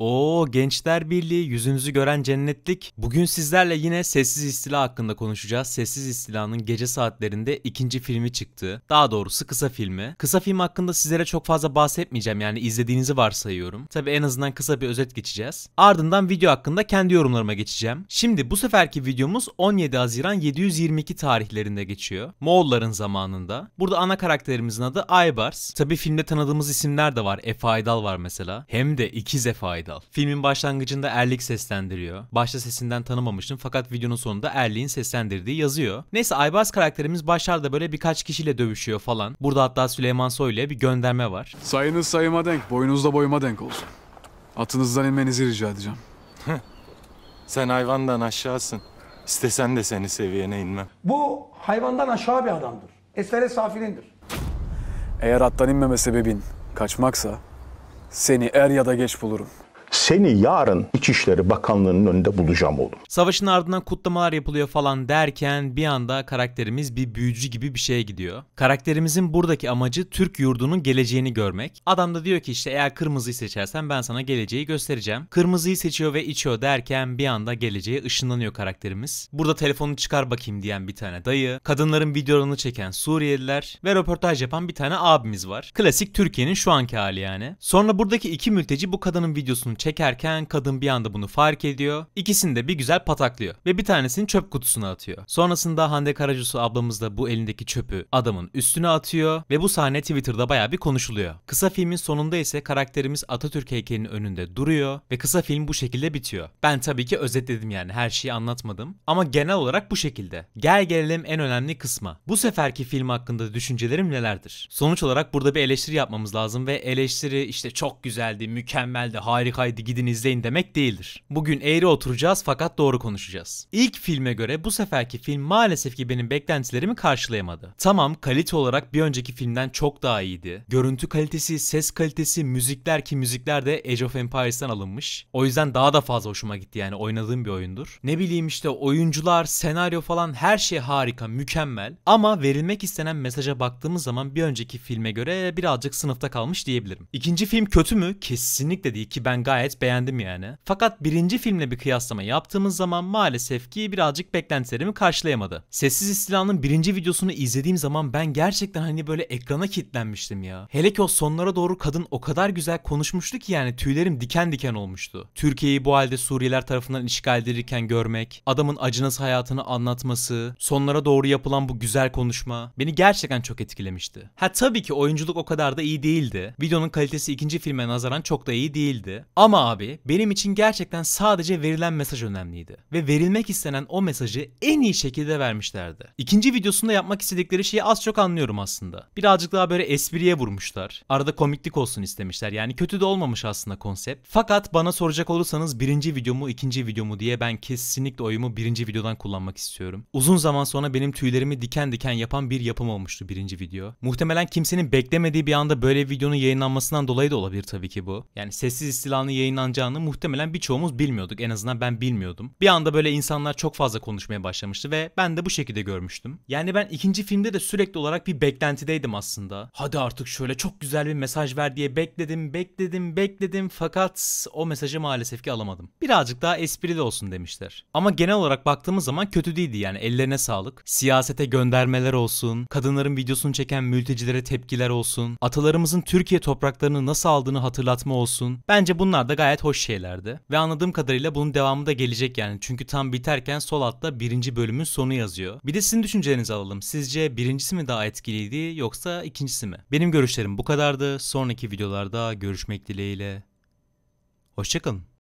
Oo Gençler Birliği yüzünüzü gören cennetlik. Bugün sizlerle yine Sessiz İstila hakkında konuşacağız. Sessiz İstila'nın gece saatlerinde ikinci filmi çıktı. Daha doğrusu kısa filmi. Kısa film hakkında sizlere çok fazla bahsetmeyeceğim yani izlediğinizi varsayıyorum. Tabi en azından kısa bir özet geçeceğiz. Ardından video hakkında kendi yorumlarıma geçeceğim. Şimdi bu seferki videomuz 17 Haziran 722 tarihlerinde geçiyor. Moğolların zamanında. Burada ana karakterimizin adı Aybars. Tabi filmde tanıdığımız isimler de var. Efe Aydal var mesela. Hem de ikiz Efe Aydal. Aydal. Filmin başlangıcında Erlik seslendiriyor. Başta sesinden tanımamıştım fakat videonun sonunda Erlik'in seslendirdiği yazıyor. Neyse Aybars karakterimiz başlarda böyle birkaç kişiyle dövüşüyor falan. Burada hatta Süleyman Soylu'ya bir gönderme var. Sayınız sayıma denk, boyunuzda boyuma denk olsun. Atınızdan inmenizi rica edeceğim. Sen hayvandan aşağısın. İstesen de seni seviyene inmem. Bu hayvandan aşağı bir adamdır. Esere safilindir. Eğer attan inmeme sebebin kaçmaksa seni er ya da geç bulurum. Seni yarın İçişleri Bakanlığı'nın önünde bulacağım oğlum. Savaşın ardından kutlamalar yapılıyor falan derken bir anda karakterimiz bir büyücü gibi bir şeye gidiyor. Karakterimizin buradaki amacı Türk yurdunun geleceğini görmek. Adam da diyor ki işte eğer kırmızıyı seçersen ben sana geleceği göstereceğim. Kırmızıyı seçiyor ve içiyor derken bir anda geleceğe ışınlanıyor karakterimiz. Burada telefonu çıkar bakayım diyen bir tane dayı, kadınların videolarını çeken Suriyeliler ve röportaj yapan bir tane abimiz var. Klasik Türkiye'nin şu anki hali yani. Sonra buradaki iki mülteci bu kadının videosunu çek çekerken kadın bir anda bunu fark ediyor. İkisini de bir güzel pataklıyor ve bir tanesini çöp kutusuna atıyor. Sonrasında Hande Karacusu ablamız da bu elindeki çöpü adamın üstüne atıyor ve bu sahne Twitter'da baya bir konuşuluyor. Kısa filmin sonunda ise karakterimiz Atatürk heykelinin önünde duruyor ve kısa film bu şekilde bitiyor. Ben tabii ki özetledim yani her şeyi anlatmadım ama genel olarak bu şekilde. Gel gelelim en önemli kısma. Bu seferki film hakkında düşüncelerim nelerdir? Sonuç olarak burada bir eleştiri yapmamız lazım ve eleştiri işte çok güzeldi, mükemmeldi, harikaydı hadi gidin izleyin demek değildir. Bugün eğri oturacağız fakat doğru konuşacağız. İlk filme göre bu seferki film maalesef ki benim beklentilerimi karşılayamadı. Tamam kalite olarak bir önceki filmden çok daha iyiydi. Görüntü kalitesi, ses kalitesi, müzikler ki müzikler de Age of Empires'tan alınmış. O yüzden daha da fazla hoşuma gitti yani oynadığım bir oyundur. Ne bileyim işte oyuncular, senaryo falan her şey harika, mükemmel. Ama verilmek istenen mesaja baktığımız zaman bir önceki filme göre birazcık sınıfta kalmış diyebilirim. İkinci film kötü mü? Kesinlikle değil ki ben gayet gayet beğendim yani. Fakat birinci filmle bir kıyaslama yaptığımız zaman maalesef ki birazcık beklentilerimi karşılayamadı. Sessiz İstila'nın birinci videosunu izlediğim zaman ben gerçekten hani böyle ekrana kilitlenmiştim ya. Hele ki o sonlara doğru kadın o kadar güzel konuşmuştu ki yani tüylerim diken diken olmuştu. Türkiye'yi bu halde Suriyeler tarafından işgal edilirken görmek, adamın acınası hayatını anlatması, sonlara doğru yapılan bu güzel konuşma beni gerçekten çok etkilemişti. Ha tabii ki oyunculuk o kadar da iyi değildi. Videonun kalitesi ikinci filme nazaran çok da iyi değildi. Ama ama abi benim için gerçekten sadece verilen mesaj önemliydi. Ve verilmek istenen o mesajı en iyi şekilde vermişlerdi. İkinci videosunda yapmak istedikleri şeyi az çok anlıyorum aslında. Birazcık daha böyle espriye vurmuşlar. Arada komiklik olsun istemişler. Yani kötü de olmamış aslında konsept. Fakat bana soracak olursanız birinci videomu ikinci videomu diye ben kesinlikle oyumu birinci videodan kullanmak istiyorum. Uzun zaman sonra benim tüylerimi diken diken yapan bir yapım olmuştu birinci video. Muhtemelen kimsenin beklemediği bir anda böyle videonun yayınlanmasından dolayı da olabilir tabii ki bu. Yani sessiz istilanı yayınlanacağını muhtemelen birçoğumuz bilmiyorduk. En azından ben bilmiyordum. Bir anda böyle insanlar çok fazla konuşmaya başlamıştı ve ben de bu şekilde görmüştüm. Yani ben ikinci filmde de sürekli olarak bir beklentideydim aslında. Hadi artık şöyle çok güzel bir mesaj ver diye bekledim, bekledim, bekledim fakat o mesajı maalesef ki alamadım. Birazcık daha esprili olsun demişler. Ama genel olarak baktığımız zaman kötü değildi yani ellerine sağlık. Siyasete göndermeler olsun, kadınların videosunu çeken mültecilere tepkiler olsun, atalarımızın Türkiye topraklarını nasıl aldığını hatırlatma olsun. Bence bunlar da gayet hoş şeylerdi. Ve anladığım kadarıyla bunun devamı da gelecek yani. Çünkü tam biterken sol altta birinci bölümün sonu yazıyor. Bir de sizin düşüncelerinizi alalım. Sizce birincisi mi daha etkiliydi yoksa ikincisi mi? Benim görüşlerim bu kadardı. Sonraki videolarda görüşmek dileğiyle. Hoşçakalın.